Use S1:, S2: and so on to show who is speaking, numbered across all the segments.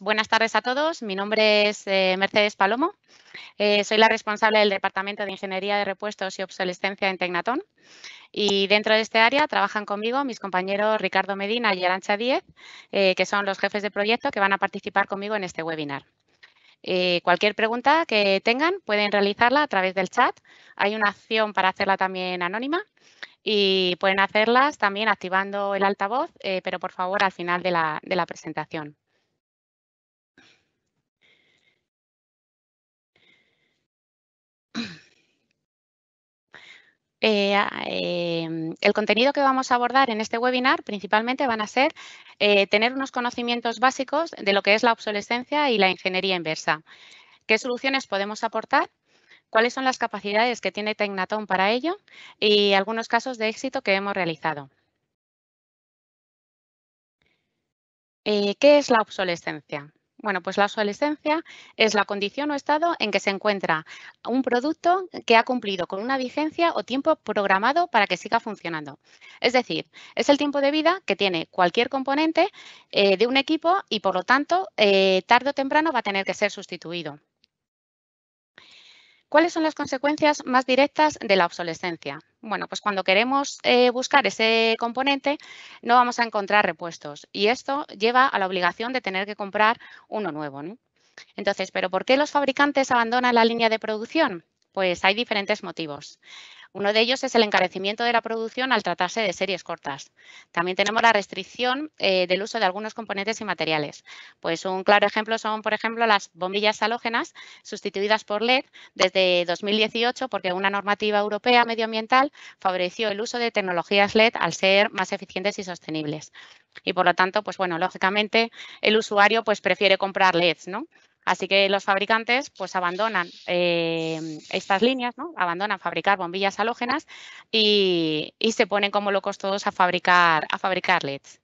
S1: Buenas tardes a todos. Mi nombre es eh, Mercedes Palomo. Eh, soy la responsable del Departamento de Ingeniería de Repuestos y Obsolescencia en Tecnatón. Y dentro de este área trabajan conmigo mis compañeros Ricardo Medina y Arancha Díez, eh, que son los jefes de proyecto que van a participar conmigo en este webinar. cualquier pregunta que tengan pueden realizarla a través del chat. Hay una opción para hacerla también anónima y pueden hacerlas también activando el altavoz, pero por favor al final de la presentación. Eh, em, el contenido que vamos a abordar en este webinar principalmente van a ser eh, tener unos conocimientos básicos de lo que es la obsolescencia y la ingeniería inversa. ¿Qué soluciones podemos aportar? ¿Cuáles son las capacidades que tiene Tecnatón para ello? Y algunos casos de éxito que hemos realizado. Eh, ¿Qué es la obsolescencia? Bueno, pues la obsolescencia es la condición o estado en que se encuentra un producto que ha cumplido con una vigencia o tiempo programado para que siga funcionando. Es decir, es el tiempo de vida que tiene cualquier componente eh, de un equipo y, por lo tanto, eh, tarde o temprano va a tener que ser sustituido. ¿Cuáles son las consecuencias más directas de la obsolescencia? Bueno, pues cuando queremos eh, buscar ese componente no vamos a encontrar repuestos y esto lleva a la obligación de tener que comprar uno nuevo. Entonces, ¿pero por qué los fabricantes abandonan la línea de producción? Pues hay diferentes motivos. Uno de ellos es el encarecimiento de la producción al tratarse de series cortas. También tenemos la restricción eh, del uso de algunos componentes y materiales. Pues un claro ejemplo son, por ejemplo, las bombillas halógenas sustituidas por LED desde 2018 porque una normativa europea medioambiental favoreció el uso de tecnologías LED al ser más eficientes y sostenibles. Y por lo tanto, pues bueno, lógicamente el usuario pues prefiere comprar LEDs, ¿no? Así que los fabricantes pues abandonan eh, estas líneas, ¿no? abandonan fabricar bombillas halógenas y, se ponen como locos todos a fabricar, a fabricar LEDs.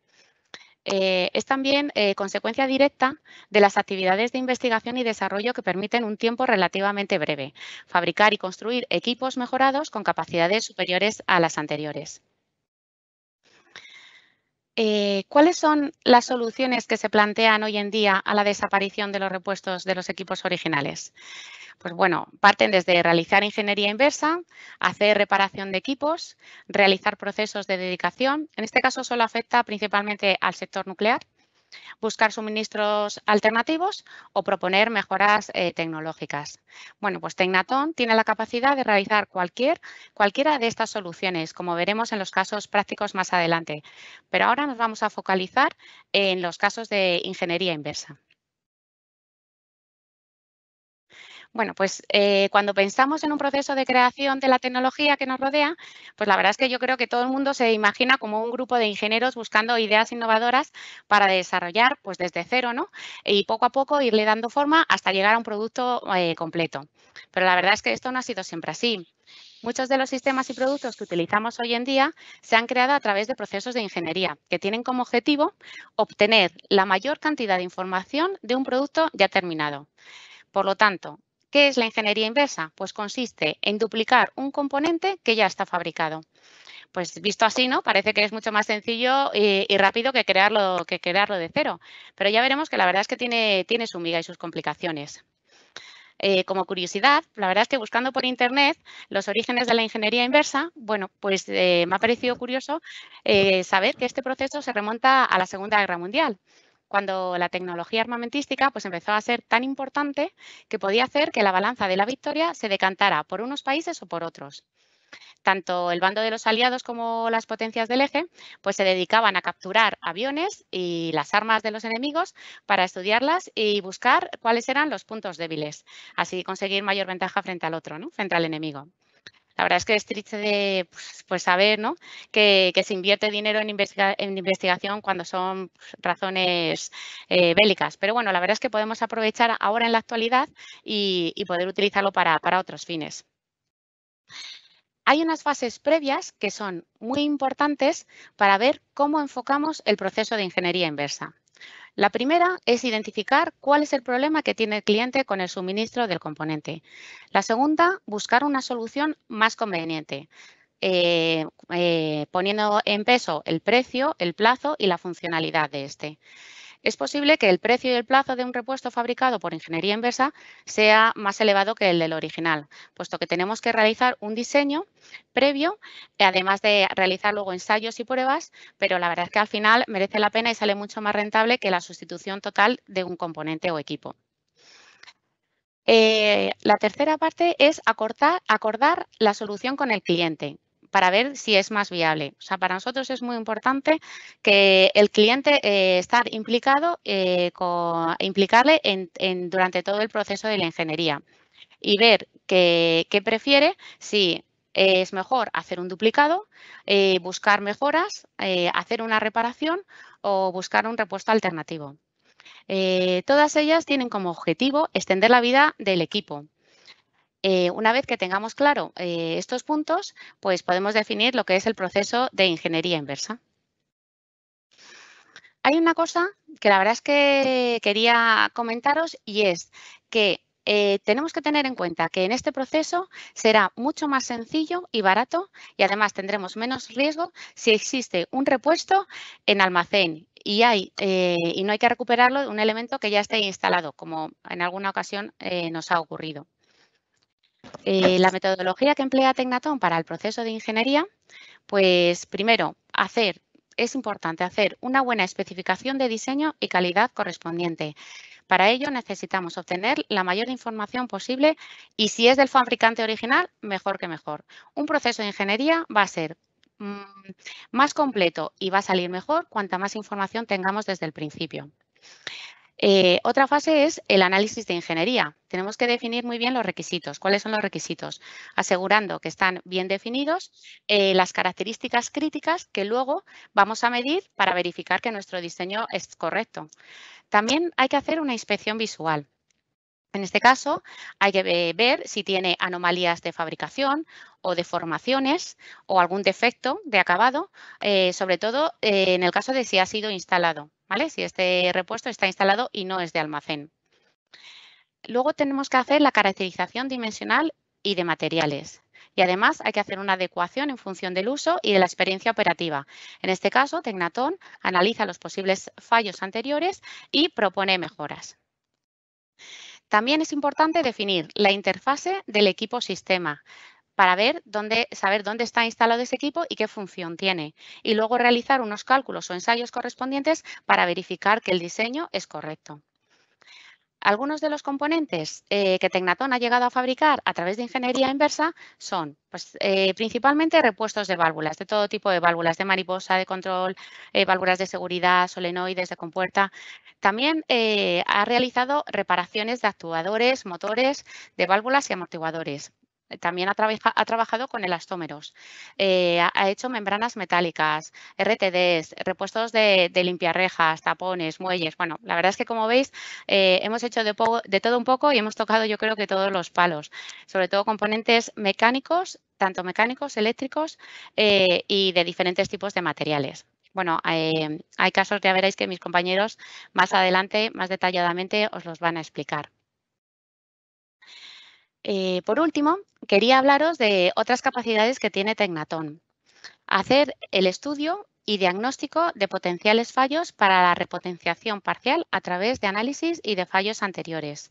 S1: Eh, es también eh, consecuencia directa de las actividades de investigación y desarrollo que permiten un tiempo relativamente breve, fabricar y construir equipos mejorados con capacidades superiores a las anteriores. Eh, ¿cuáles son las soluciones que se plantean hoy en día a la desaparición de los repuestos de los equipos originales? Pues bueno, parten desde realizar ingeniería inversa, hacer reparación de equipos, realizar procesos de dedicación. En este caso solo afecta principalmente al sector nuclear, buscar suministros alternativos o proponer mejoras eh, tecnológicas. Bueno, pues Tecnatón tiene la capacidad de realizar cualquiera de estas soluciones, como veremos en los casos prácticos más adelante. Pero ahora nos vamos a focalizar en los casos de ingeniería inversa. Bueno, pues eh, cuando pensamos en un proceso de creación de la tecnología que nos rodea, pues la verdad es que yo creo que todo el mundo se imagina como un grupo de ingenieros buscando ideas innovadoras para desarrollar pues desde cero, ¿no? Y poco a poco irle dando forma hasta llegar a un producto eh, completo. Pero la verdad es que esto no ha sido siempre así. Muchos de los sistemas y productos que utilizamos hoy en día se han creado a través de procesos de ingeniería que tienen como objetivo obtener la mayor cantidad de información de un producto ya terminado. Por lo tanto, ¿Qué es la ingeniería inversa? Pues consiste en duplicar un componente que ya está fabricado. Pues visto así, ¿no? Parece que es mucho más sencillo y, rápido que crearlo, que de cero. Pero ya veremos que la verdad es que tiene, tiene su miga y sus complicaciones. Eh, como curiosidad, la verdad es que buscando por internet los orígenes de la ingeniería inversa, bueno, pues eh, me ha parecido curioso eh, saber que este proceso se remonta a la Segunda Guerra Mundial cuando la tecnología armamentística pues, empezó a ser tan importante que podía hacer que la balanza de la victoria se decantara por unos países o por otros. Tanto el bando de los aliados como las potencias del eje pues, se dedicaban a capturar aviones y las armas de los enemigos para estudiarlas y buscar cuáles eran los puntos débiles, así conseguir mayor ventaja frente al otro, ¿no? frente al enemigo. La es que es triste de, pues, pues saber que, se invierte dinero en, investigación cuando son pues, razones eh, bélicas. Pero bueno, la verdad es que podemos aprovechar ahora en la actualidad y, poder utilizarlo para otros fines. Hay unas fases previas que son muy importantes para ver cómo enfocamos el proceso de ingeniería inversa. La primera es identificar cuál es el problema que tiene el cliente con el suministro del componente. La segunda, buscar una solución más conveniente, eh, eh, poniendo en peso el precio, el plazo y la funcionalidad de este es posible que el precio y el plazo de un repuesto fabricado por ingeniería inversa sea más elevado que el del original, puesto que tenemos que realizar un diseño previo, además de realizar luego ensayos y pruebas, pero la verdad es que al final merece la pena y sale mucho más rentable que la sustitución total de un componente o equipo. Eh, la tercera parte es acordar la solución con el cliente para ver si es más viable. O sea, para nosotros es muy importante que el cliente esté eh, estar implicado, eh, implicarle durante todo el proceso de la ingeniería y ver qué, prefiere, si es mejor hacer un duplicado, eh, buscar mejoras, hacer una reparación o buscar un repuesto alternativo. todas ellas tienen como objetivo extender la vida del equipo, eh, una vez que tengamos claro eh, estos puntos, pues podemos definir lo que es el proceso de ingeniería inversa. Hay una cosa que la verdad es que quería comentaros y es que eh, tenemos que tener en cuenta que en este proceso será mucho más sencillo y barato y además tendremos menos riesgo si existe un repuesto en almacén y, hay, y no hay que recuperarlo de un elemento que ya esté instalado, como en alguna ocasión nos ha ocurrido. Eh, la metodología que emplea Tecnatón para el proceso de ingeniería, pues primero, hacer, es importante hacer una buena especificación de diseño y calidad correspondiente. Para ello necesitamos obtener la mayor información posible y si es del fabricante original, mejor que mejor. Un proceso de ingeniería va a ser mm, más completo y va a salir mejor cuanta más información tengamos desde el principio. Eh, otra fase es el análisis de ingeniería. Tenemos que definir muy bien los requisitos. ¿Cuáles son los requisitos? Asegurando que están bien definidos eh, las características críticas que luego vamos a medir para verificar que nuestro diseño es correcto. También hay que hacer una inspección visual. En este caso, hay que ver si tiene anomalías de fabricación o deformaciones o algún defecto de acabado, eh, sobre todo en el caso de si ha sido instalado. Si este repuesto está instalado y no es de almacén. Luego tenemos que hacer la caracterización dimensional y de materiales. Y además hay que hacer una adecuación en función del uso y de la experiencia operativa. En este caso, Tecnaton analiza los posibles fallos anteriores y propone mejoras. También es importante definir la interfase del equipo sistema, para ver dónde, saber dónde está instalado ese equipo y qué función tiene. Y luego realizar unos cálculos o ensayos correspondientes para verificar que el diseño es correcto. Algunos de los componentes eh, que Tecnatón ha llegado a fabricar a través de ingeniería inversa son pues, eh, principalmente repuestos de válvulas, de todo tipo de válvulas, de mariposa, de control, eh, válvulas de seguridad, solenoides, de compuerta. También ha realizado reparaciones de actuadores, motores, de válvulas y amortiguadores. Eh, también ha, trabajado con elastómeros, eh, ha, hecho membranas metálicas, RTDs, repuestos de, limpiar limpiarrejas, tapones, muelles. Bueno, la verdad es que como veis eh, hemos hecho de, todo un poco y hemos tocado yo creo que todos los palos, sobre todo componentes mecánicos, tanto mecánicos, eléctricos y de diferentes tipos de materiales bueno, hay casos que ya veréis que mis compañeros más adelante, más detalladamente, os los van a explicar. Eh, por último, quería hablaros de otras capacidades que tiene Tecnatón. Hacer el estudio y diagnóstico de potenciales fallos para la repotenciación parcial a través de análisis y de fallos anteriores.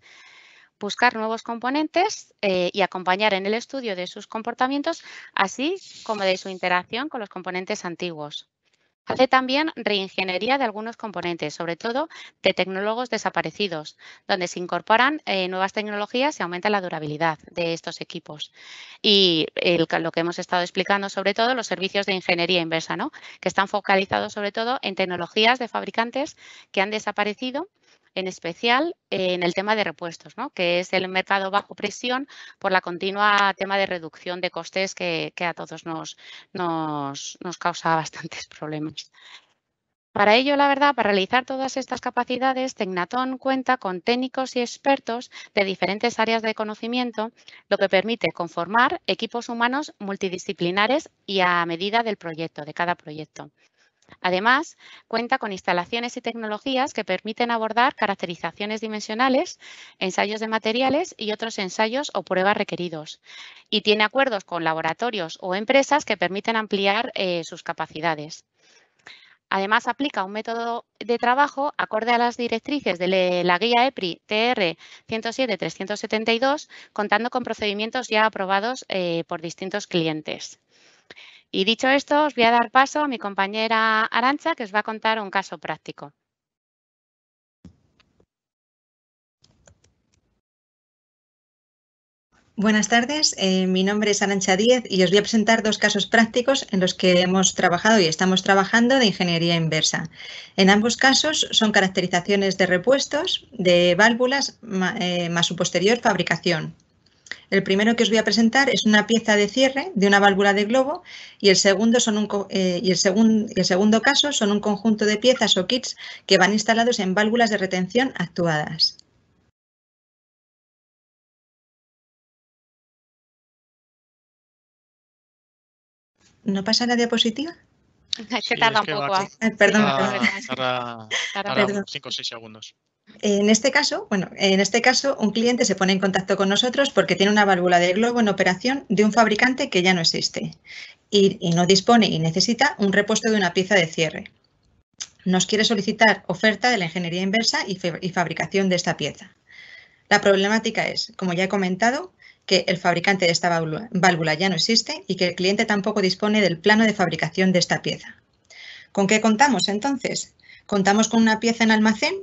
S1: Buscar nuevos componentes eh, y acompañar en el estudio de sus comportamientos, así como de su interacción con los componentes antiguos. Hace también reingeniería de algunos componentes, sobre todo de tecnólogos desaparecidos, donde se incorporan eh, nuevas tecnologías y aumenta la durabilidad de estos equipos. Y lo que hemos estado explicando, sobre todo, los servicios de ingeniería inversa, ¿no? que están focalizados sobre todo en tecnologías de fabricantes que han desaparecido en especial en el tema de repuestos, ¿no? que es el mercado bajo presión por la continua tema de reducción de costes que, a todos nos, nos, nos causa bastantes problemas. Para ello, la verdad, para realizar todas estas capacidades, Tecnatón cuenta con técnicos y expertos de diferentes áreas de conocimiento, lo que permite conformar equipos humanos multidisciplinares y a medida del proyecto, de cada proyecto. Además, cuenta con instalaciones y tecnologías que permiten abordar caracterizaciones dimensionales, ensayos de materiales y otros ensayos o pruebas requeridos. Y tiene acuerdos con laboratorios o empresas que permiten ampliar eh, sus capacidades. Además, aplica un método de trabajo acorde a las directrices de la guía EPRI TR 107-372, contando con procedimientos ya aprobados eh, por distintos clientes. Y dicho esto, os voy a dar paso a mi compañera Arancha, que os va a contar un caso práctico.
S2: Buenas tardes, eh, mi nombre es Arancha Díez y os voy a presentar dos casos prácticos en los que hemos trabajado y estamos trabajando de ingeniería inversa. En ambos casos son caracterizaciones de repuestos, de válvulas eh, más su posterior fabricación. El primero que os voy a presentar es una pieza de cierre de una válvula de globo y el segundo, son eh, y el el segundo
S3: caso son un conjunto de piezas o kits que van instalados en válvulas de retención actuadas. ¿No pasa la diapositiva? que ¿eh? tarda un poco. Perdón. Tarda 5 o 6 segundos.
S2: En este caso, en este caso un cliente se pone en contacto con nosotros porque tiene una válvula de globo en operación de un fabricante que ya no existe y, no dispone y necesita un repuesto de una pieza de cierre. Nos quiere solicitar oferta de la ingeniería inversa y, fabricación de esta pieza. La problemática es, como ya he comentado, que el fabricante de esta válvula ya no existe y que el cliente tampoco dispone del plano de fabricación de esta pieza. ¿Con qué contamos entonces? Contamos con una pieza en almacén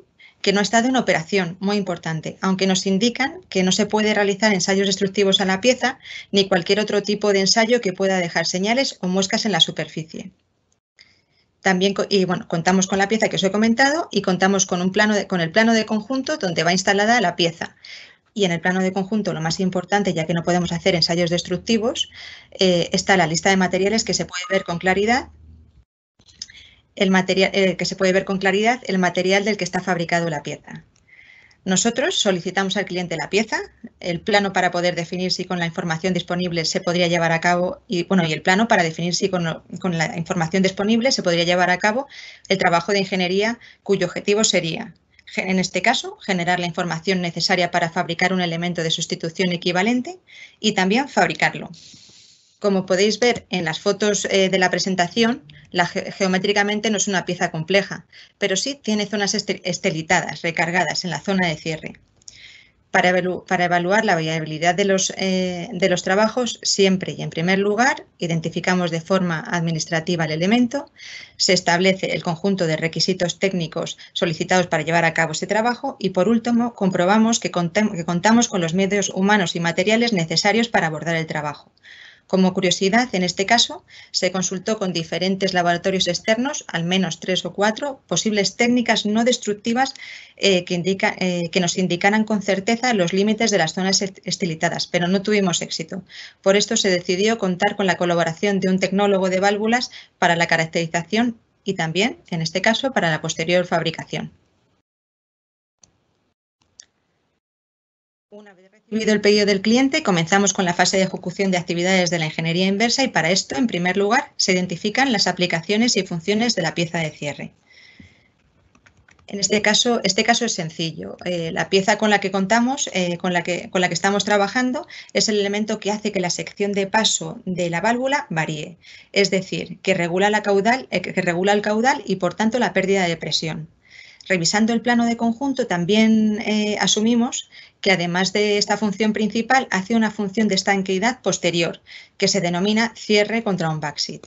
S2: que no está de una operación, muy importante, aunque nos indican que no se puede realizar ensayos destructivos a la pieza ni cualquier otro tipo de ensayo que pueda dejar señales o muescas en la superficie. También y bueno, contamos con la pieza que os he comentado y contamos con, un plano con el plano de conjunto donde va instalada la pieza. Y en el plano de conjunto, lo más importante, ya que no podemos hacer ensayos destructivos, eh, está la lista de materiales que se puede ver con claridad el material, eh, que se puede ver con claridad el material del que está fabricado la pieza. Nosotros solicitamos al cliente la pieza, el plano para poder definir si con la información disponible se podría llevar a cabo y, bueno, y el plano para definir si con la información disponible se podría llevar a cabo el trabajo de ingeniería cuyo objetivo sería, en este caso, generar la información necesaria para fabricar un elemento de sustitución equivalente y también fabricarlo. Como podéis ver en las fotos eh, de la presentación, geométricamente no es una pieza compleja, pero sí tiene zonas este-, estelitadas, recargadas en la zona de cierre. Para, evaluar la viabilidad eh, de los, trabajos, siempre y en primer lugar, identificamos de forma administrativa el elemento, se establece el conjunto de requisitos técnicos solicitados para llevar a cabo ese trabajo y, por último, comprobamos que contamos con los medios humanos y materiales necesarios para abordar el trabajo como curiosidad, en este caso, se consultó con diferentes laboratorios externos, al menos tres o cuatro, posibles técnicas no destructivas eh, eh, que, nos indicaran con certeza los límites de las zonas estilitadas, pero no tuvimos éxito. Por esto se decidió contar con la colaboración de un tecnólogo de válvulas para la caracterización y también, en este caso, para la posterior fabricación el pedido del cliente, comenzamos con la fase de ejecución de actividades de la ingeniería inversa y para esto, en primer lugar, se identifican las aplicaciones y funciones de la pieza de cierre. En este caso, este caso es sencillo. Eh, la pieza con la que contamos, eh, con, la que, con la que estamos trabajando, es el elemento que hace que la sección de paso de la válvula varíe, es decir, que regula, caudal, eh, que regula el caudal y, por tanto, la pérdida de presión. Revisando el plano de conjunto, también asumimos que además de esta función principal hace una función de estanqueidad posterior, que se denomina cierre contra un backseat.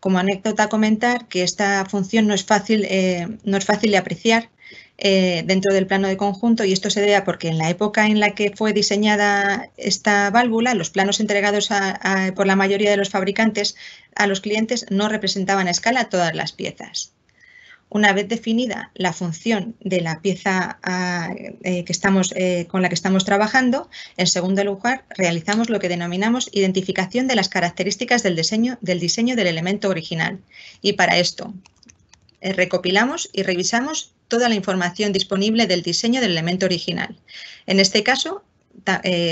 S2: Como anécdota comentar que esta función no es fácil, eh, no es fácil de apreciar eh, dentro del plano de conjunto y esto se debe a porque en la época en la que fue diseñada esta válvula, los planos entregados por la mayoría de los fabricantes a los clientes no representaban a escala todas las piezas. Una vez definida la función de la pieza ah, eh, eh, con la que estamos trabajando, en segundo lugar, realizamos lo que denominamos identificación de las características del diseño del, diseño del elemento original. Y para esto, eh, recopilamos y revisamos toda la información disponible del diseño del elemento original. En este caso,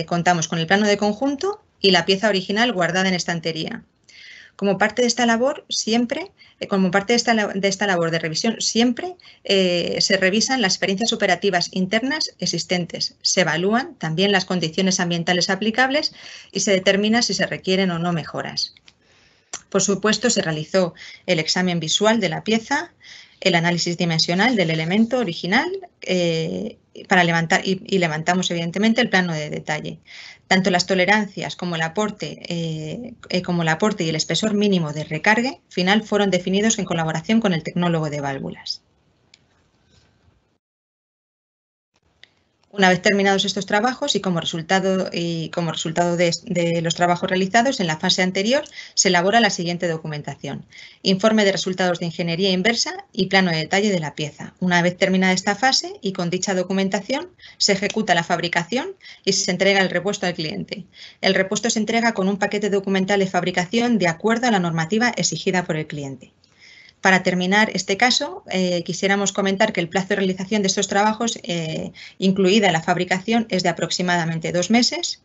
S2: contamos con el plano de conjunto y la pieza original guardada en estantería. Como parte de esta labor, siempre, eh, como parte de esta, labor de revisión, siempre eh, se revisan las experiencias operativas internas existentes, se evalúan también las condiciones ambientales aplicables y se determina si se requieren o no mejoras. Por supuesto, se realizó el examen visual de la pieza, el análisis dimensional del elemento original eh, para levantar, y, levantamos evidentemente el plano de detalle. Tanto las tolerancias eh, eh, como el, aporte, y el espesor mínimo de recargue final fueron definidos en colaboración con el tecnólogo de válvulas. una vez terminados estos trabajos y como resultado, como resultado de, de, los trabajos realizados en la fase anterior, se elabora la siguiente documentación. Informe de resultados de ingeniería inversa y plano de detalle de la pieza. Una vez terminada esta fase y con dicha documentación, se ejecuta la fabricación y se entrega el repuesto al cliente. El repuesto se entrega con un paquete documental de fabricación de acuerdo a la normativa exigida por el cliente. Para terminar este caso, eh, quisiéramos comentar que el plazo de realización de estos trabajos, eh, incluida la fabricación, es de aproximadamente dos meses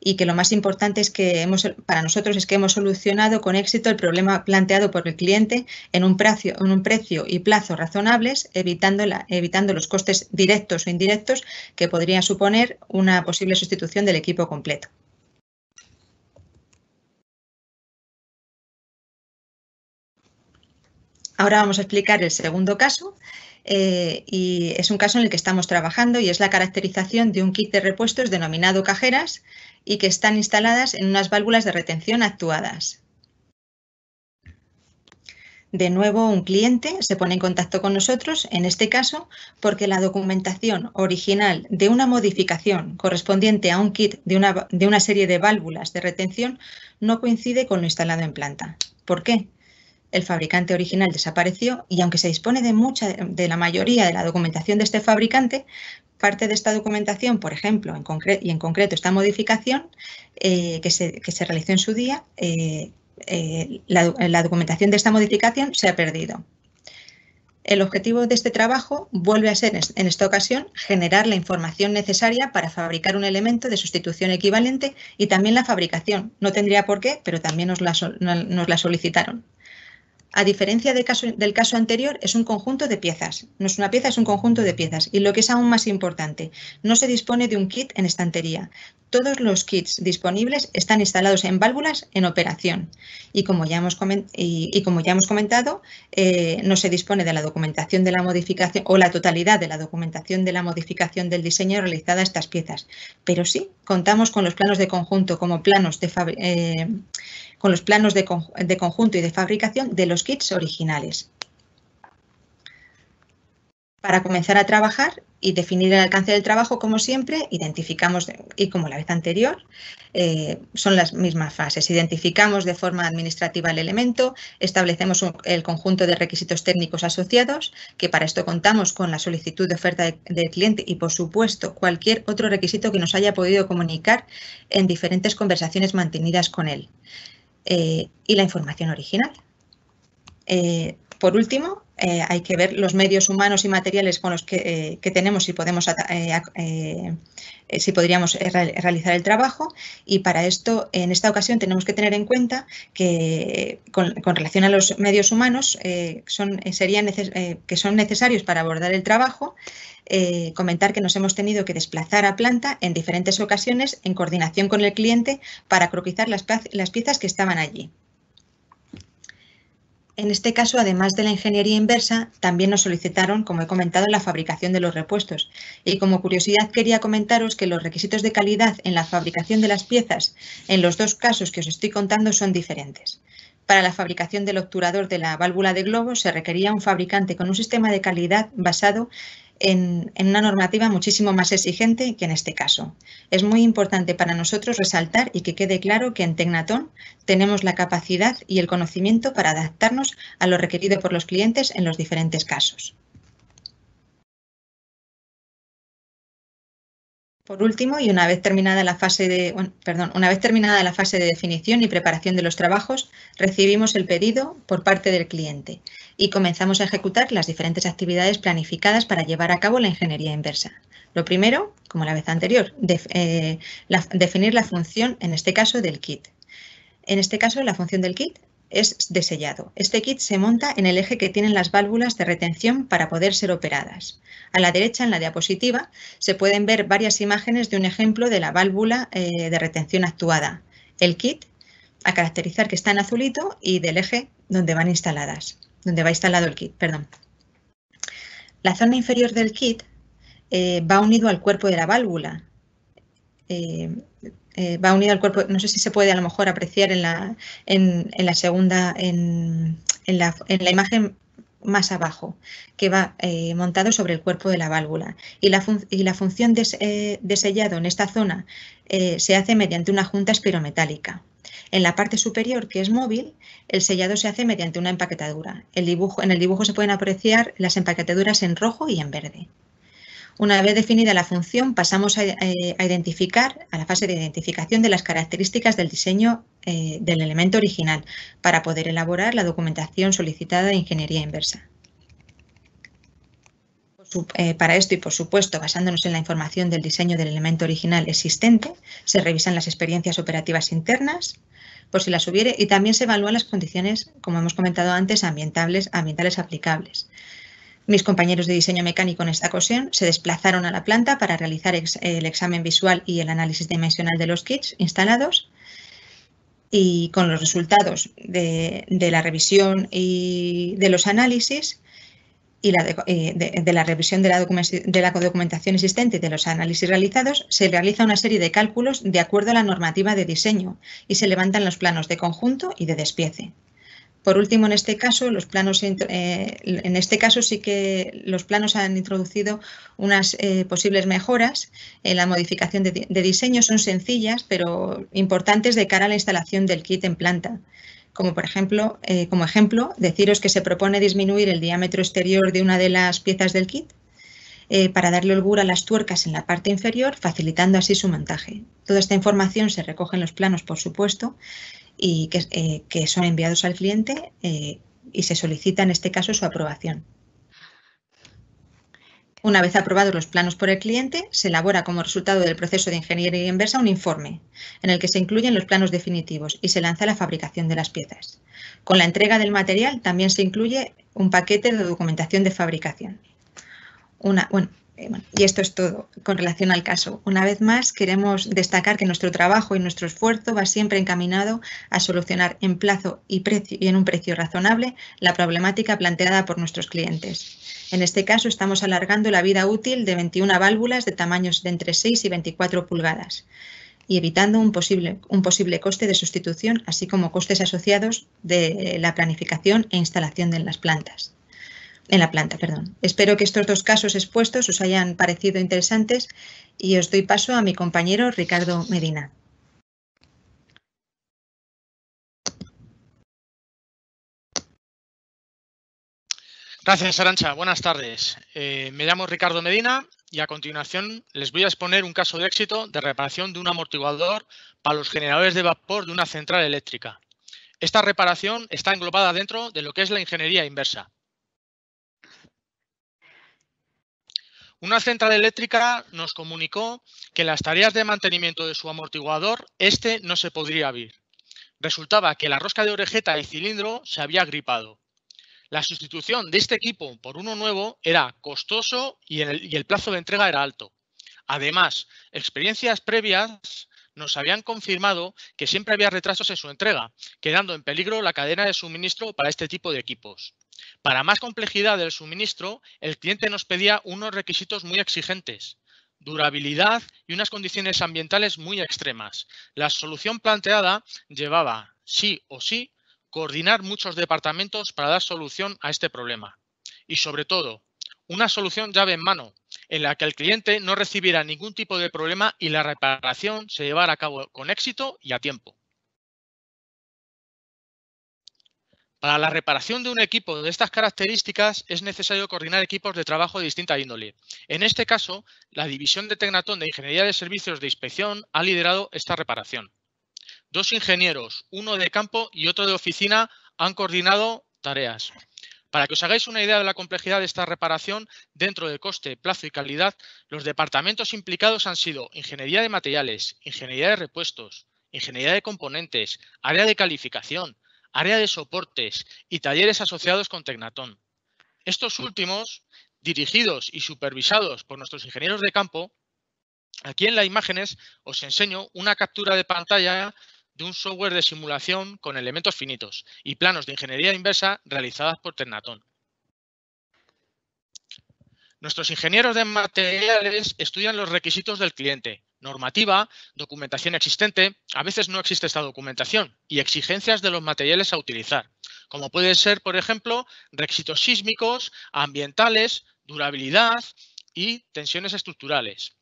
S2: y que lo más importante es que para nosotros es que hemos solucionado con éxito el problema planteado por el cliente en un precio, y plazo razonables, evitando, evitando los costes directos o indirectos que podría suponer una posible sustitución del equipo completo. Ahora vamos a explicar el segundo caso eh, y es un caso en el que estamos trabajando y es la caracterización de un kit de repuestos denominado cajeras y que están instaladas en unas válvulas de retención actuadas. De nuevo, un cliente se pone en contacto con nosotros, en este caso, porque la documentación original de una modificación correspondiente a un kit de una, de una serie de válvulas de retención no coincide con lo instalado en planta. ¿Por qué? el fabricante original desapareció y aunque se dispone de mucha de la mayoría de la documentación de este fabricante, parte de esta documentación, por ejemplo, y en concreto esta modificación eh, que, se, realizó en su día, eh, eh, la, documentación de esta modificación se ha perdido. El objetivo de este trabajo vuelve a ser, en esta ocasión, generar la información necesaria para fabricar un elemento de sustitución equivalente y también la fabricación. No tendría por qué, pero también nos nos la solicitaron a diferencia del caso, anterior, es un conjunto de piezas. No es una pieza, es un conjunto de piezas. Y lo que es aún más importante, no se dispone de un kit en estantería todos los kits disponibles están instalados en válvulas en operación y como ya hemos, y, como ya hemos comentado, eh, no se dispone de la documentación de la modificación o la totalidad de la documentación de la modificación del diseño realizada a estas piezas, pero sí contamos con los planos de conjunto como planos eh, con los planos de conjunto y de fabricación de los kits originales para comenzar a trabajar y definir el alcance del trabajo, como siempre, identificamos, y como la vez anterior, eh, son las mismas fases. Identificamos de forma administrativa el elemento, establecemos el conjunto de requisitos técnicos asociados, que para esto contamos con la solicitud de oferta del cliente y, por supuesto, cualquier otro requisito que nos haya podido comunicar en diferentes conversaciones mantenidas con él. Eh, y la información original. Eh, por último, eh, hay que ver los medios humanos y materiales con los que, eh, tenemos y podemos eh, si podríamos realizar el trabajo y para esto en esta ocasión tenemos que tener en cuenta que con, relación a los medios humanos son, que son necesarios para abordar el trabajo comentar que nos hemos tenido que desplazar a planta en diferentes ocasiones en coordinación con el cliente para croquizar las piezas que estaban allí. En este caso, además de la ingeniería inversa, también nos solicitaron, como he comentado, la fabricación de los repuestos. Y como curiosidad quería comentaros que los requisitos de calidad en la fabricación de las piezas, en los dos casos que os estoy contando, son diferentes. Para la fabricación del obturador de la válvula de globo se requería un fabricante con un sistema de calidad basado en, una normativa muchísimo más exigente que en este caso. Es muy importante para nosotros resaltar y que quede claro que en Tecnatón tenemos la capacidad y el conocimiento para adaptarnos a lo requerido por los clientes en los diferentes casos. Por último, y una vez terminada fase una vez terminada la fase de definición y preparación de los trabajos, recibimos el pedido por parte del cliente y comenzamos a ejecutar las diferentes actividades planificadas para llevar a cabo la ingeniería inversa. Lo primero, como la vez anterior, eh, definir la función, en este caso, del kit. En este caso, la función del kit es de sellado. Este kit se monta en el eje que tienen las válvulas de retención para poder ser operadas. A la derecha, en la diapositiva, se pueden ver varias imágenes de un ejemplo de la válvula eh, de retención actuada. El kit, a caracterizar que está en azulito y del eje donde van instaladas donde va instalado el kit, perdón. La zona inferior del kit eh, va unido al cuerpo de la válvula. Eh, eh, va unido al cuerpo, no sé si se puede a lo mejor apreciar en la, en, la segunda, en la, imagen más abajo, que va montado sobre el cuerpo de la válvula. Y la, función de, de, sellado en esta zona se hace mediante una junta espirometálica. En la parte superior, que es móvil, el sellado se hace mediante una empaquetadura. en el dibujo se pueden apreciar las empaquetaduras en rojo y en verde. Una vez definida la función, pasamos a, eh, identificar, a la fase de identificación de las características del diseño eh, del elemento original para poder elaborar la documentación solicitada de ingeniería inversa eh, para esto y por supuesto basándonos en la información del diseño del elemento original existente, se revisan las experiencias operativas internas, por si las hubiere, y también se evalúan las condiciones, como hemos comentado antes, ambientales, ambientales aplicables. Mis compañeros de diseño mecánico en esta ocasión se desplazaron a la planta para realizar el examen visual y el análisis dimensional de los kits instalados y con los resultados de la revisión y de los análisis y eh, de, la revisión de la, de la documentación existente y de los análisis realizados, se realiza una serie de cálculos de acuerdo a la normativa de diseño y se levantan los planos de conjunto y de despiece. Por último, en este caso, los planos, eh, en este caso sí que los planos han introducido unas eh, posibles mejoras en la modificación de diseño. Son sencillas, pero importantes de cara a la instalación del kit en planta como por ejemplo, eh, como ejemplo, deciros que se propone disminuir el diámetro exterior de una de las piezas del kit eh, para darle holgura a las tuercas en la parte inferior, facilitando así su montaje. Toda esta información se recoge en los planos, por supuesto, y que eh, son enviados al cliente y se solicita en este caso su aprobación. Una vez aprobados los planos por el cliente, se elabora como resultado del proceso de ingeniería inversa un informe en el que se incluyen los planos definitivos y se lanza la fabricación de las piezas. Con la entrega del material también se incluye un paquete de documentación de fabricación. Una, eh, y esto es todo con relación al caso. Una vez más, queremos destacar que nuestro trabajo y nuestro esfuerzo va siempre encaminado a solucionar en plazo y, en un precio razonable la problemática planteada por nuestros clientes. En este caso, estamos alargando la vida útil de 21 válvulas de tamaños de entre 6 y 24 pulgadas y evitando un posible, un posible coste de sustitución, así como costes asociados de la planificación e instalación en las plantas en la planta, perdón. Espero que estos dos casos expuestos os hayan parecido interesantes
S3: y os doy paso a mi compañero Ricardo Medina. Gracias, Arancha. Buenas tardes. Eh, me llamo Ricardo Medina y a continuación les voy a exponer un caso de éxito de reparación de un amortiguador para los generadores de vapor de una central eléctrica. Esta reparación está englobada dentro de lo que es la ingeniería inversa. Una central eléctrica nos comunicó que las tareas de mantenimiento de su amortiguador, este no se podría abrir. Resultaba que la rosca de orejeta y cilindro se había gripado. La sustitución de este equipo por uno nuevo era costoso y el plazo de entrega era alto. Además, experiencias previas nos habían confirmado que siempre había retrasos en su entrega, quedando en peligro la cadena de suministro para este tipo de equipos. Para más complejidad del suministro, el cliente nos pedía unos requisitos muy exigentes, durabilidad y unas condiciones ambientales muy extremas. La solución planteada llevaba, sí o sí, coordinar muchos departamentos para dar solución a este problema. Y sobre todo, una solución llave en mano, en la que el cliente no recibiera ningún tipo de problema y la reparación se llevara a cabo con éxito y a tiempo. Para la reparación de un equipo de estas características es necesario coordinar equipos de trabajo de distinta índole. En este caso, la división de Tecnatón de Ingeniería de Servicios de Inspección ha liderado esta reparación. Dos ingenieros, uno de campo y otro de oficina, han coordinado tareas. Para que os hagáis una idea de la complejidad de esta reparación, dentro de coste, plazo y calidad, los departamentos implicados han sido Ingeniería de Materiales, Ingeniería de Repuestos, Ingeniería de Componentes, Área de Calificación, área de soportes y talleres asociados con Tecnatón. Estos mm. últimos, dirigidos y supervisados por nuestros ingenieros de campo, aquí en las imágenes os enseño una captura de pantalla de un software de simulación con elementos finitos y planos de ingeniería inversa realizadas por Tecnatón. Nuestros ingenieros de materiales estudian los requisitos del cliente, normativa, documentación existente, a veces no existe esta documentación, y exigencias de los materiales a utilizar, como pueden ser, por ejemplo, requisitos sísmicos, ambientales, durabilidad y tensiones estructurales.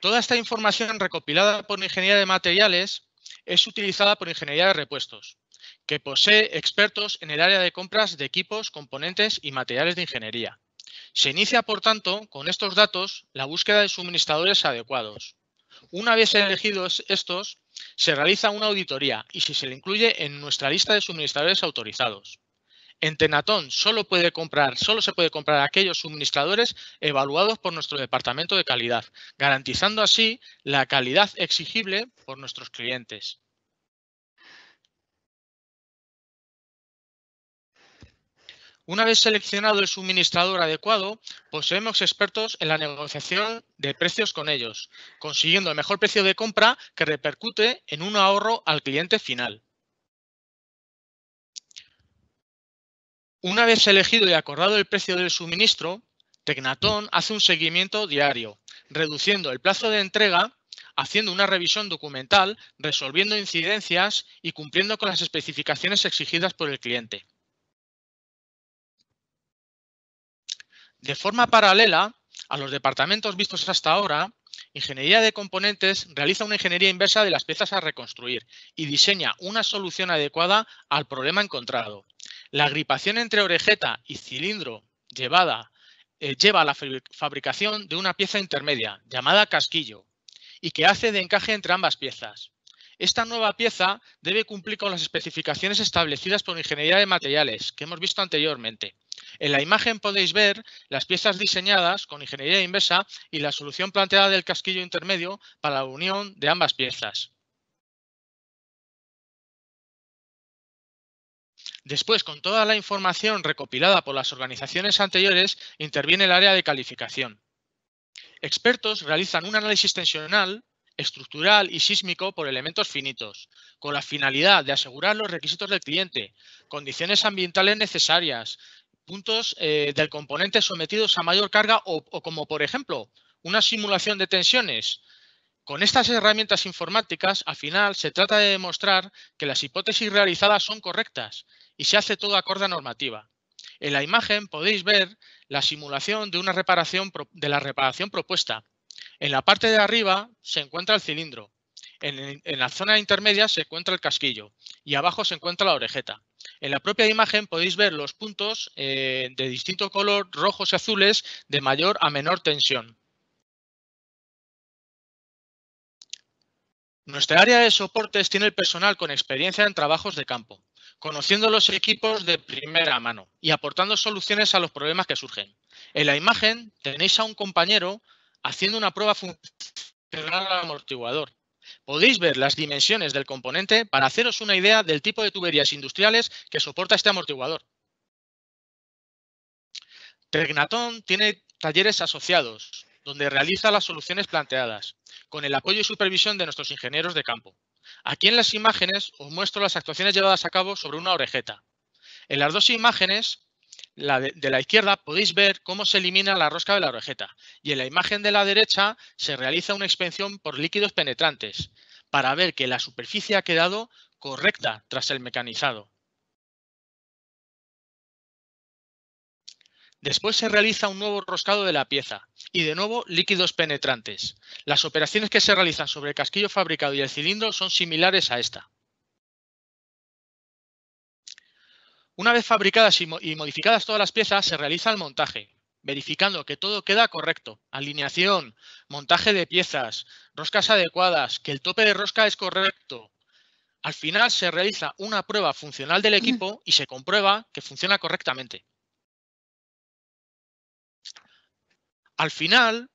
S3: Toda esta información recopilada por ingeniería de materiales es utilizada por ingeniería de repuestos, que posee expertos en el área de compras de equipos, componentes y materiales de ingeniería. Se inicia, por tanto, con estos datos la búsqueda de suministradores adecuados. Una vez elegidos estos, se realiza una auditoría y si se le incluye en nuestra lista de suministradores autorizados. En Tenatón solo, solo se puede comprar aquellos suministradores evaluados por nuestro departamento de calidad, garantizando así la calidad exigible por nuestros clientes. Una vez seleccionado el suministrador adecuado, poseemos expertos en la negociación de precios con ellos, consiguiendo el mejor precio de compra que repercute en un ahorro al cliente final. Una vez elegido y acordado el precio del suministro, Tecnatón hace un seguimiento diario, reduciendo el plazo de entrega, haciendo una revisión documental, resolviendo incidencias y cumpliendo con las especificaciones exigidas por el cliente. De forma paralela a los departamentos vistos hasta ahora, Ingeniería de componentes realiza una ingeniería inversa de las piezas a reconstruir y diseña una solución adecuada al problema encontrado. La agripación entre orejeta y cilindro llevada eh, lleva a la fabricación de una pieza intermedia llamada casquillo y que hace de encaje entre ambas piezas. Esta nueva pieza debe cumplir con las especificaciones establecidas por ingeniería de materiales que hemos visto anteriormente en la imagen podéis ver las piezas diseñadas con ingeniería inversa y la solución planteada del casquillo intermedio para la unión de ambas piezas. Después, con toda la información recopilada por las organizaciones anteriores, interviene el área de calificación. Expertos realizan un análisis tensional, estructural y sísmico por elementos finitos, con la finalidad de asegurar los requisitos del cliente, condiciones ambientales necesarias, puntos eh, del componente sometidos a mayor carga o, como por ejemplo una simulación de tensiones. Con estas herramientas informáticas, al final se trata de demostrar que las hipótesis realizadas son correctas y se hace todo acorde a normativa. En la imagen podéis ver la simulación de, una reparación, de la reparación propuesta. En la parte de arriba se encuentra el cilindro, en, la zona intermedia se encuentra el casquillo y abajo se encuentra la orejeta. En la propia imagen podéis ver los puntos eh, de distinto color, rojos y azules, de mayor a menor tensión. Nuestra área de soportes tiene el personal con experiencia en trabajos de campo, conociendo los equipos de primera mano y aportando soluciones a los problemas que surgen. En la imagen tenéis a un compañero haciendo una prueba funcional al amortiguador Podéis ver las dimensiones del componente para haceros una idea del tipo de tuberías industriales que soporta este amortiguador. Tregnatón tiene talleres asociados, donde realiza las soluciones planteadas, con el apoyo y supervisión de nuestros ingenieros de campo. Aquí en las imágenes os muestro las actuaciones llevadas a cabo sobre una orejeta. En las dos imágenes de, la izquierda podéis ver cómo se elimina la rosca de la orejeta y en la imagen de la derecha se realiza una expansión por líquidos penetrantes para ver que la superficie ha quedado correcta tras el mecanizado. Después se realiza un nuevo roscado de la pieza y de nuevo líquidos penetrantes. Las operaciones que se realizan sobre el casquillo fabricado y el cilindro son similares a esta. Una vez fabricadas y, modificadas todas las piezas, se realiza el montaje, verificando que todo queda correcto. Alineación, montaje de piezas, roscas adecuadas, que el tope de rosca es correcto. Al final se realiza una prueba funcional del equipo y se comprueba que funciona correctamente. Al final,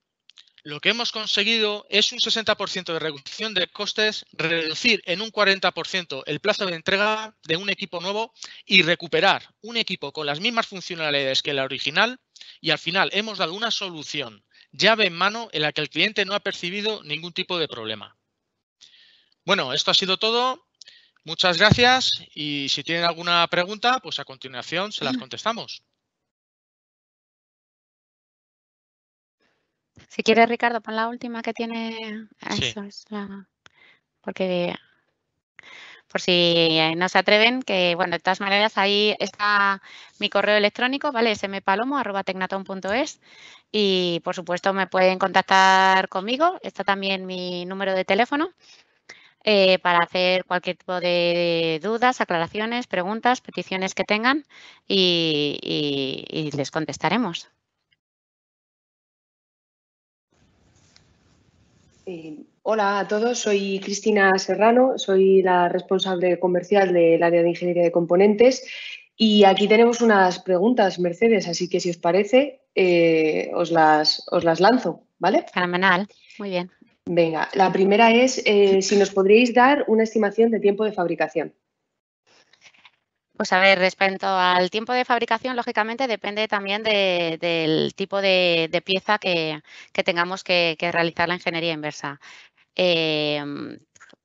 S3: lo que hemos conseguido es un 60% de reducción de costes, reducir en un 40% el plazo de entrega de un equipo nuevo y recuperar un equipo con las mismas funcionalidades que la original y al final hemos dado una solución llave en mano en la que el cliente no ha percibido ningún tipo de problema. Bueno, esto ha sido todo. Muchas gracias y si tienen alguna pregunta, pues a continuación se las contestamos.
S1: Si quieres, Ricardo, pon la última que tiene. Ah, eso Porque por si eh, no se atreven, que bueno, de todas maneras ahí está mi correo electrónico, ¿vale? smpalomo.tecnaton.es y por supuesto me pueden contactar conmigo, está también mi número de teléfono eh, para hacer cualquier tipo de dudas, aclaraciones, preguntas, peticiones que tengan y les contestaremos.
S4: hola a todos, soy Cristina Serrano, soy la responsable comercial del área de ingeniería de componentes y aquí tenemos unas preguntas, Mercedes, así que si os parece, eh, os, las, lanzo, ¿vale? Fenomenal, muy bien. Venga, la primera es eh, si nos podríais dar una estimación de tiempo de fabricación.
S1: Pues a ver, respecto al tiempo de fabricación, lógicamente depende también del tipo de, pieza que, tengamos que, realizar la ingeniería inversa. Em,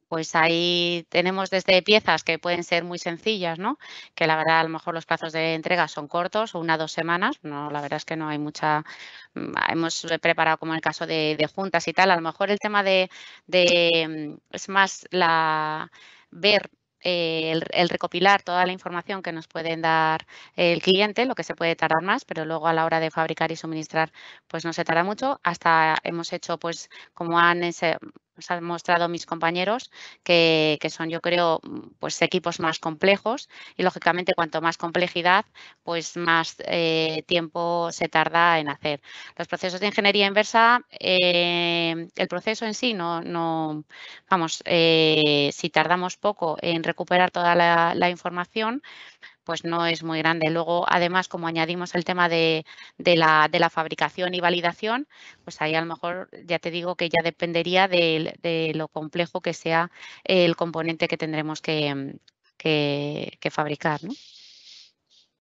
S1: pues ahí tenemos desde piezas que pueden ser muy sencillas, ¿no? Que la verdad a lo mejor los plazos de entrega son cortos, una o dos semanas, no, la verdad es que no hay mucha, mm, ah, hemos preparado como en el caso de, juntas y tal, a lo mejor el tema de, de mm, es más la ver eh, el, recopilar toda la información que nos pueden dar el cliente, lo que se puede tardar más, pero luego a la hora de fabricar y suministrar, pues no se tarda mucho. Hasta hemos hecho, pues como han eh, nos han mostrado mis compañeros, que, son, yo creo, mm, pues equipos más complejos y, lógicamente, cuanto más complejidad, pues más eh, tiempo se tarda en hacer. Los procesos de ingeniería inversa, eh, el proceso en sí no, vamos, eh, si tardamos poco en recuperar toda la información, pues no es muy grande. Luego, además, como añadimos el tema de, la, de la, fabricación y validación, pues ahí a lo mejor ya te digo que ya dependería de, lo complejo que sea el componente que tendremos que, que fabricar. ¿no?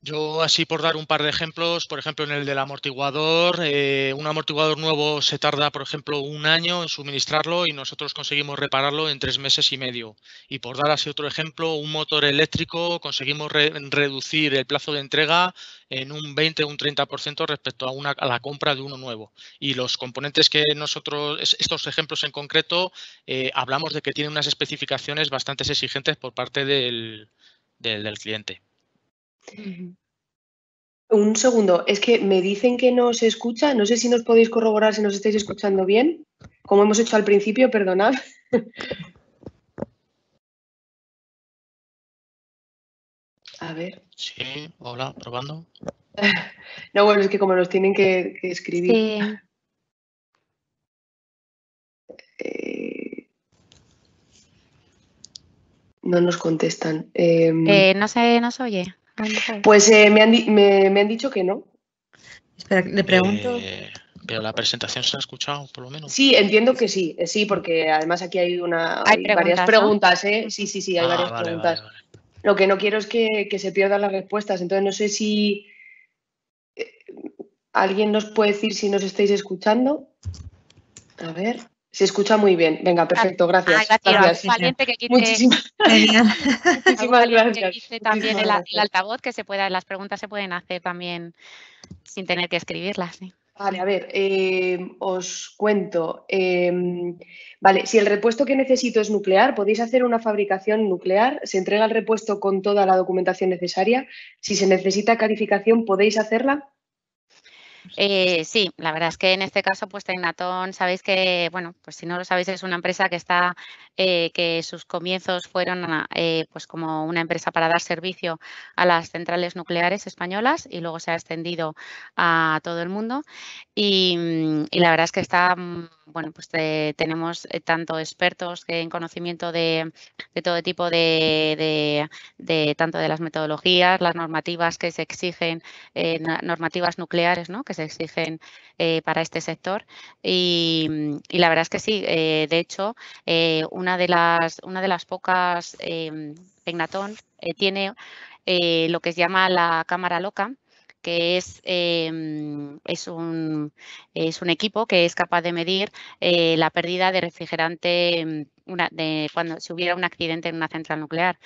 S3: Yo, así por dar un par de ejemplos, por ejemplo, en el del amortiguador, eh, un amortiguador nuevo se tarda, por ejemplo, un año en suministrarlo y nosotros conseguimos repararlo en tres meses y medio. Y por dar así otro ejemplo, un motor eléctrico conseguimos reducir el plazo de entrega en un 20 o un 30% respecto a, una, a la compra de uno nuevo. Y los componentes que nosotros, estos ejemplos en concreto, eh, hablamos de que tienen unas especificaciones bastante exigentes por parte del cliente.
S4: Un segundo, es que me dicen que no se escucha. No sé si nos podéis corroborar si nos estáis escuchando bien. Como hemos hecho al principio, perdonad. A ver.
S3: Sí, hola, probando.
S4: No, bueno, es que como nos tienen que, escribir. Eh, no nos contestan. Em,
S1: eh, no, se, no oye.
S4: Pues eh, me, han dicho que no. Espera, le pregunto.
S3: Eh, pero la presentación se ha escuchado, por lo menos.
S4: Sí, entiendo que sí, eh, sí, porque además aquí hay una varias preguntas, ¿eh? Sí, sí, sí, hay ah, varias preguntas. Lo que no quiero es que se pierdan las respuestas. Entonces no sé si alguien nos puede decir si nos estáis escuchando. A ver. Se escucha muy bien. Venga, perfecto, ah, gracias. gracias. Valiente que Muchísimas,
S1: gracias. también el, altavoz, que se pueda, las preguntas se pueden hacer también sin tener que escribirlas.
S4: Vale, a ver, eh, os cuento. Em, vale, si el repuesto que necesito es nuclear, podéis hacer una fabricación nuclear, se entrega el repuesto con toda la documentación necesaria. Si se necesita calificación, ¿podéis hacerla?
S1: Eh, sí, la verdad es que en este caso, pues Tecnatón, sabéis que, bueno, pues si no lo sabéis, es una empresa que está, eh, que sus comienzos fueron eh, pues como una empresa para dar servicio a las centrales nucleares españolas y luego se ha extendido a todo el mundo. Y, mm, la verdad es que está, mm, bueno, pues tenemos tanto expertos que en conocimiento de, todo tipo de, tanto de las metodologías, las normativas que se exigen, normativas nucleares, ¿no? que se exigen eh, para este sector. Mm, y, la verdad es que sí, eh, de hecho, eh, una, de las, una de las pocas, em, tiene lo que se llama la cámara loca que es, em, es, un, es, un, equipo que es capaz de medir eh, la pérdida de refrigerante em, de cuando si hubiera un accidente en una central nuclear,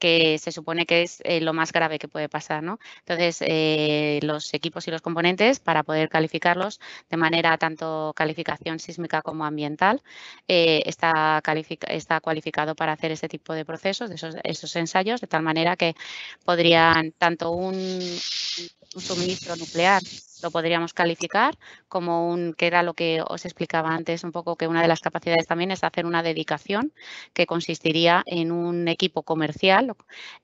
S1: que se supone que es eh, lo más grave que puede pasar. ¿no? Entonces, eh, los equipos y los componentes, para poder calificarlos de manera tanto calificación sísmica como ambiental, está, califica está cualificado para hacer ese tipo de procesos, de esos ensayos, de tal manera que podrían tanto un un suministro nuclear lo podríamos calificar como un, que era lo que os explicaba antes, un poco que una de las capacidades también es hacer una dedicación que consistiría en un equipo comercial,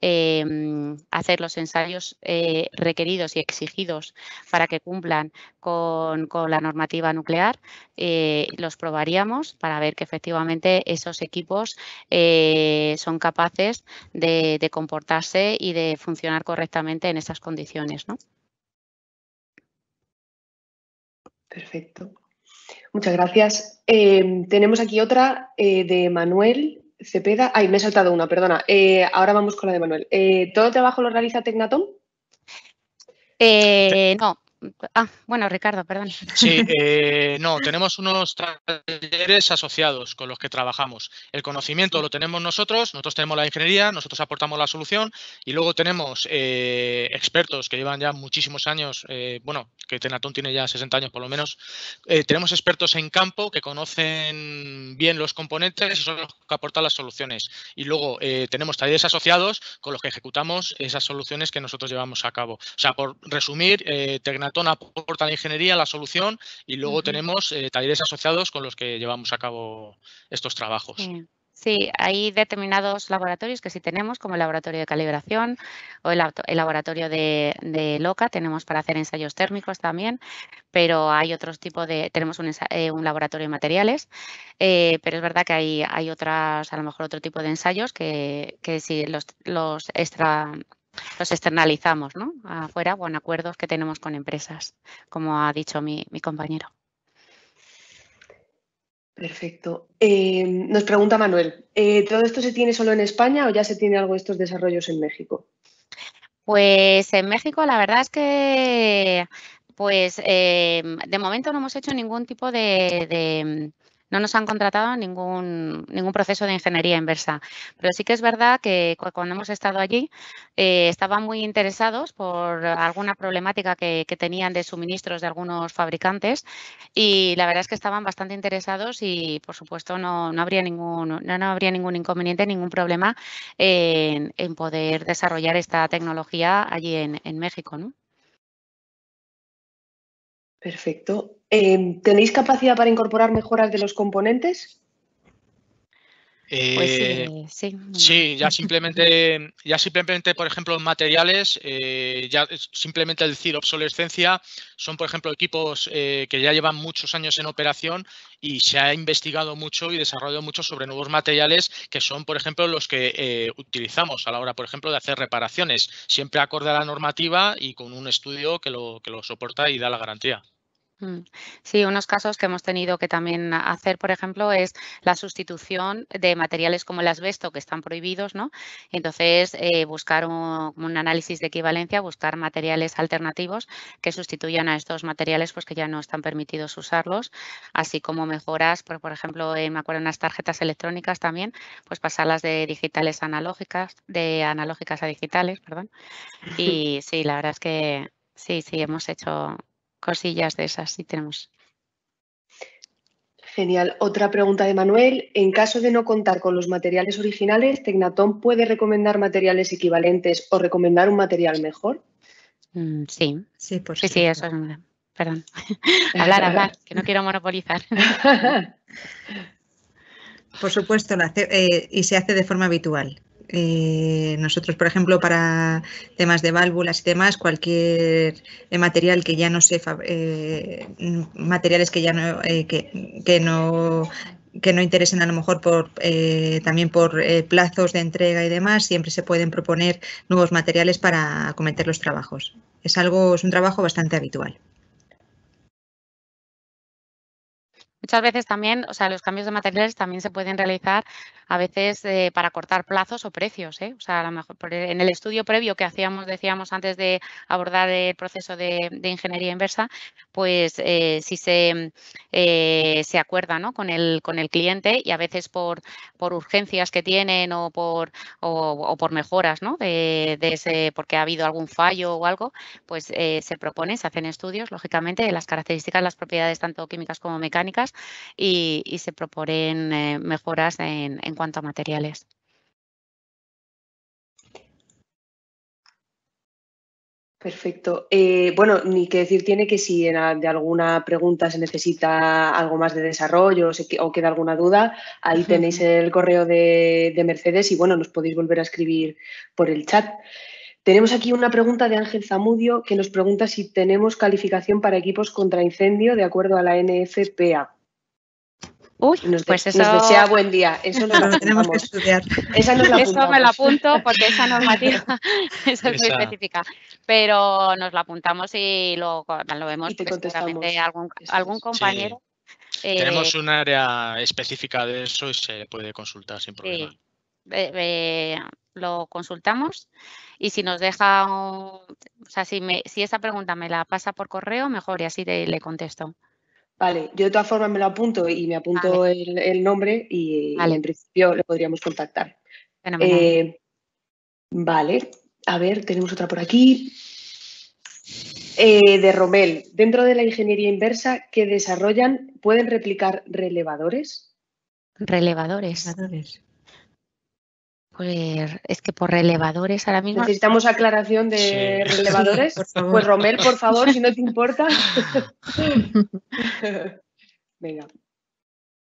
S1: em, hacer los ensayos eh, requeridos y exigidos para que cumplan con, la normativa nuclear, eh, los probaríamos para ver que efectivamente esos equipos eh, son capaces de, comportarse y de funcionar correctamente
S4: en esas condiciones. ¿no? Perfecto. Muchas gracias. Eh, tenemos aquí otra eh, de Manuel Cepeda. Ay, me he saltado una, perdona. Eh, ahora vamos con la de Manuel. ¿Todo el trabajo lo realiza Tecnatom? no, Ah,
S1: bueno, Ricardo, perdón.
S4: Sí,
S3: eh, no, tenemos unos talleres asociados con los que trabajamos. El conocimiento lo tenemos nosotros, nosotros tenemos la ingeniería, nosotros aportamos la solución y luego tenemos eh, expertos que llevan ya muchísimos años, eh, bueno, que Tenatón tiene ya 60 años por lo menos, tenemos expertos en campo que conocen bien los componentes y son los que aportan las soluciones. Y luego tenemos talleres asociados con los que ejecutamos esas soluciones que nosotros llevamos a cabo. O sea, por resumir, eh, aporta la ingeniería, la solución y luego tenemos eh, talleres asociados con los que llevamos a cabo estos trabajos.
S1: Sí, hay determinados laboratorios que sí tenemos, como el laboratorio de calibración o el, laboratorio de, LOCA, tenemos para hacer ensayos térmicos también, pero hay otros tipos de, tenemos eh, un, laboratorio de materiales, eh, pero es verdad que hay, hay otras, a lo mejor otro tipo de ensayos que, que sí, los, los extra los externalizamos ¿no? afuera o acuerdos que tenemos con empresas, como ha dicho mi, compañero.
S4: Perfecto. Eh, nos pregunta Manuel, eh, ¿todo esto se tiene solo en España o ya se tiene algo estos desarrollos en México? Pues
S1: en México la verdad es que pues eh, de momento no hemos hecho ningún tipo de no nos han contratado ningún, ningún proceso de ingeniería inversa, pero sí que es verdad que cuando hemos estado allí eh, estaban muy interesados por alguna problemática que, tenían de suministros de algunos fabricantes y la verdad es que estaban bastante interesados y por supuesto no, habría, ningún, no, habría ningún inconveniente, ningún problema en, poder desarrollar esta tecnología allí en,
S4: en México. ¿no? Perfecto. Em, ¿Tenéis capacidad para incorporar mejoras de los componentes?
S3: Pues sí, eh, ya simplemente, ya simplemente, por ejemplo, materiales, eh, ya simplemente decir obsolescencia, son, por ejemplo, equipos eh, que ya llevan muchos años en operación y se ha investigado mucho y desarrollado mucho sobre nuevos materiales que son, por ejemplo, los que utilizamos a la hora, por ejemplo, de hacer reparaciones, siempre acorde a la normativa y con un estudio que lo, que lo soporta y da la garantía.
S1: Mm. Sí, unos casos que hemos tenido que también hacer, por ejemplo, es la sustitución de materiales como el asbesto, que están prohibidos, ¿no? Entonces, eh, buscar un, análisis de equivalencia, buscar materiales alternativos que sustituyan a estos materiales pues que ya no están permitidos usarlos, así como mejoras, por, por ejemplo, eh, me acuerdo unas tarjetas electrónicas también, pues pasarlas de digitales a analógicas, de analógicas a digitales, perdón. Y sí, la verdad es que sí, sí, hemos hecho cosillas de esas sí tenemos.
S4: Genial. Otra pregunta de Manuel. En caso de no contar con los materiales originales, ¿Tecnatón puede recomendar materiales equivalentes o recomendar un material mejor?
S1: Mm, sí. Sí, por sí, sí, eso es una... Perdón. hablar, hablar, que no quiero monopolizar.
S2: por supuesto, eh, y se hace de forma habitual. Eh, nosotros, por ejemplo, para temas de válvulas y demás, cualquier eh, material que ya no se eh, materiales que ya no que, no que no interesen a lo mejor por, también por plazos de entrega y demás, siempre se pueden proponer nuevos materiales para acometer los trabajos. Es algo, es un trabajo bastante habitual.
S1: muchas veces también, o sea, los cambios de materiales también se pueden realizar a veces eh, para cortar plazos o precios. ¿eh? O sea, a lo mejor e, en el estudio previo que hacíamos, decíamos antes de abordar el proceso de, ingeniería inversa, pues eh, si se, se acuerda con, el, con el cliente y a veces por, por urgencias que tienen o por, o, por mejoras, ¿no? De, de, ese, porque ha habido algún fallo o algo, pues se propone, se hacen estudios, lógicamente, de las características, las propiedades tanto químicas como mecánicas y, se proponen eh, mejoras en, cuanto a materiales.
S4: Perfecto. Eh, bueno, ni que decir tiene que si de alguna pregunta se necesita algo más de desarrollo o, queda alguna duda, ahí tenéis el correo de, de, Mercedes y bueno, nos podéis volver a escribir por el chat. Tenemos aquí una pregunta de Ángel Zamudio que nos pregunta si tenemos calificación para equipos contra incendio de acuerdo a la NFPA. Uy, nos pues eso... Nos desea buen día. Eso no lo tenemos que estudiar. eso me lo
S1: apunto porque esa normativa es muy específica. Pero nos la apuntamos y lo, lo vemos. Y pues, algún, compañero. Eh, tenemos
S3: un área específica de eso y se puede consultar sin problema.
S1: lo consultamos y si nos deja, o sea, si, si esa pregunta me la pasa por correo, mejor y así le contesto.
S4: Vale, yo de todas formas me lo apunto y me apunto el, nombre y, en principio le podríamos contactar. Eh, vale, a ver, tenemos otra por aquí. Eh, de Romel, dentro de la ingeniería inversa que desarrollan, ¿pueden replicar relevadores?
S1: Relevadores. relevadores es que por relevadores ahora mismo. Necesitamos aclaración
S4: de relevadores. pues
S1: Romel, por favor, si no
S4: te importa. Venga.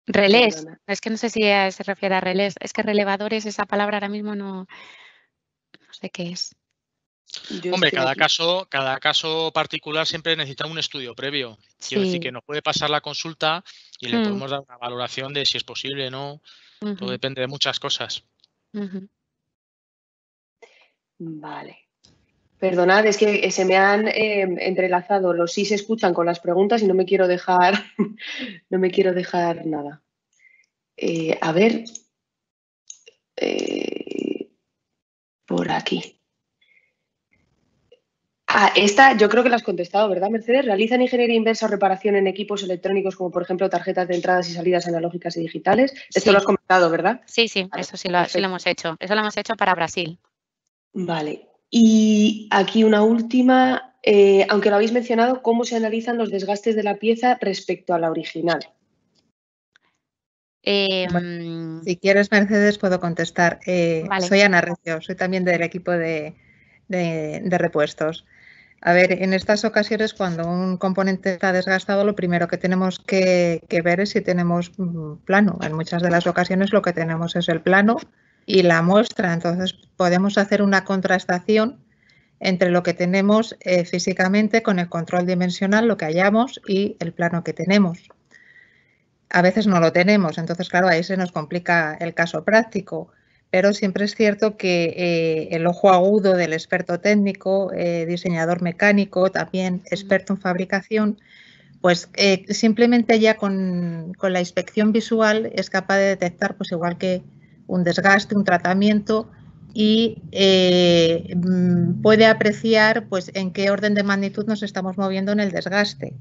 S1: Relés. Es que no sé si se refiere a relés. Es que relevadores, esa palabra ahora mismo no, sé qué es.
S3: Hombre, cada caso, cada caso particular siempre necesita un estudio previo. Quiero decir que nos puede pasar la consulta y le hmm. podemos dar una valoración de si es posible o no. Todo depende de muchas cosas.
S4: Vale. Perdonad, es que eh, se me han eh, entrelazado los sí se escuchan con las preguntas y no me quiero dejar, no me quiero dejar nada. Eh, a ver,
S5: por aquí.
S4: Ah, esta yo creo que la has contestado, ¿verdad, Mercedes? ¿Realizan ingeniería inversa o reparación en equipos electrónicos como, por ejemplo, tarjetas de entradas y salidas analógicas y digitales? Esto lo has comentado, ¿verdad? Sí, sí, eso sí lo,
S1: hemos hecho. Eso lo hemos hecho para Brasil.
S4: Vale. Y aquí una última. Eh, aunque lo habéis mencionado, ¿cómo se analizan los desgastes de la pieza respecto a la
S5: original? Em, si quieres, Mercedes, puedo contestar. Eh, soy Ana Recio, soy también del equipo de, de repuestos. A ver, en estas ocasiones cuando un componente está desgastado, lo primero que tenemos que, ver es si tenemos mm, plano. En muchas de las ocasiones lo que tenemos es el plano y la muestra. Entonces podemos hacer una contrastación entre lo que tenemos eh, físicamente con el control dimensional, lo que hallamos y el plano que tenemos. A veces no lo tenemos, entonces claro, ahí se nos complica el caso práctico pero siempre es cierto que eh, el ojo agudo del experto técnico, eh, diseñador mecánico, también experto en fabricación, pues eh, simplemente ya con, la inspección visual es capaz de detectar, pues igual que un desgaste, un tratamiento y mm, puede apreciar pues en qué orden de magnitud nos estamos moviendo en el desgaste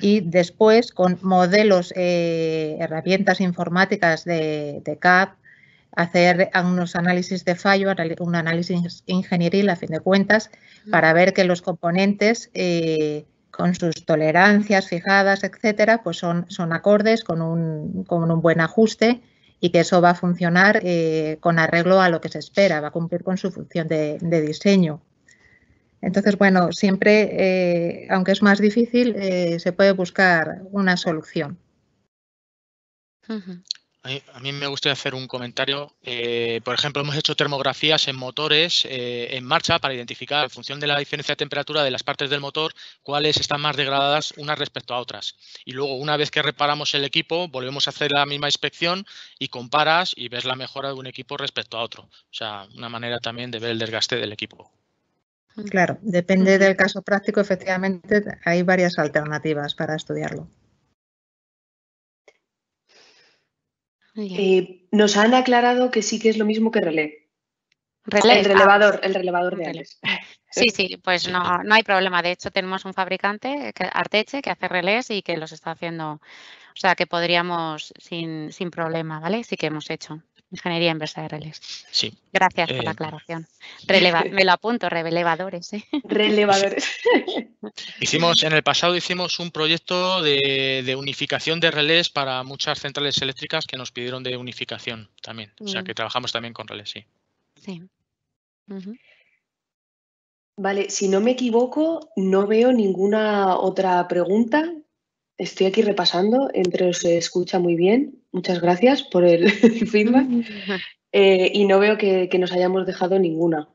S5: y después con modelos, herramientas informáticas de, de, CAP, hacer unos análisis de fallo, un análisis ingenieril a fin de cuentas, para ver que los componentes eh, con sus tolerancias fijadas, etcétera, pues son, son acordes con un, buen ajuste y que eso va a funcionar eh, con arreglo a lo que se espera, va a cumplir con su función de, diseño. Entonces, bueno, siempre, eh, aunque es más difícil, se puede buscar una solución.
S3: A mí, me gustaría hacer un comentario. Eh, por ejemplo, hemos hecho termografías en motores eh, en marcha para identificar, en función de la diferencia de temperatura de las partes del motor, cuáles están más degradadas unas respecto a otras. Y luego, una vez que reparamos el equipo, volvemos a hacer la misma inspección y comparas y ves la mejora de un equipo respecto a otro. O sea, una manera también de ver el desgaste del equipo.
S5: Claro, depende del caso práctico, efectivamente, hay varias alternativas para estudiarlo. Eh, nos han aclarado que
S4: sí que es lo mismo que relé. Ah, pues, el relevador, el de Sí, sí,
S1: pues no, no hay problema. De hecho, tenemos un fabricante, Arteche, que hace relés y que los está haciendo. O sea, que podríamos sin, sin problema, ¿vale? Sí que hemos hecho. Ingeniería inversa de relés.
S3: Gracias por la eh, aclaración.
S1: me lo apunto, ¿eh? relevadores.
S3: Relevadores. Hicimos, en el pasado hicimos un proyecto de, unificación de relés para muchas centrales eléctricas que nos pidieron de unificación también. O sea mm. que trabajamos también con relés,
S4: sí. Vale, si no me equivoco, no veo ninguna otra pregunta. Estoy aquí repasando, entre os escucha muy bien. Muchas gracias por el feedback. Eh, y no veo que, nos hayamos dejado ninguna.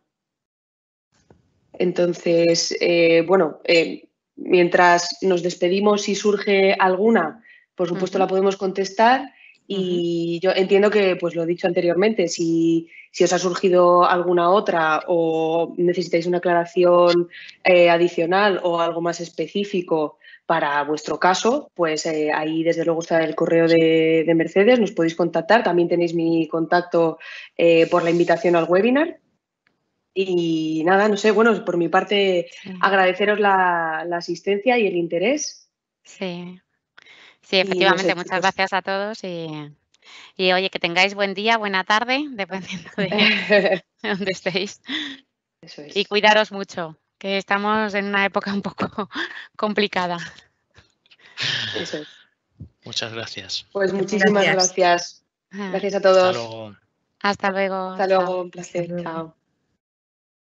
S4: Entonces, eh, bueno, eh, mientras nos despedimos, si surge alguna, por supuesto la podemos contestar. Y yo entiendo que, pues lo he dicho anteriormente, si, si os ha surgido alguna otra o necesitáis una aclaración adicional o algo más específico, para vuestro caso, pues eh, ahí desde luego está el correo de, Mercedes, nos podéis contactar. También tenéis mi contacto eh, por la invitación al webinar. Y nada, no sé, bueno, por mi parte agradeceros la, asistencia y el interés. Sí,
S1: efectivamente, muchas gracias a todos y, oye, que tengáis buen día, buena tarde, dependiendo de dónde estéis.
S4: Eso es. Y cuidaros
S1: mucho que estamos en una época un poco complicada.
S4: Eso es.
S3: Muchas gracias. Pues
S1: muchísimas
S4: gracias. Ah. Gracias, a todos. Hasta luego.
S1: Hasta luego. Hasta luego. Un placer. Chao.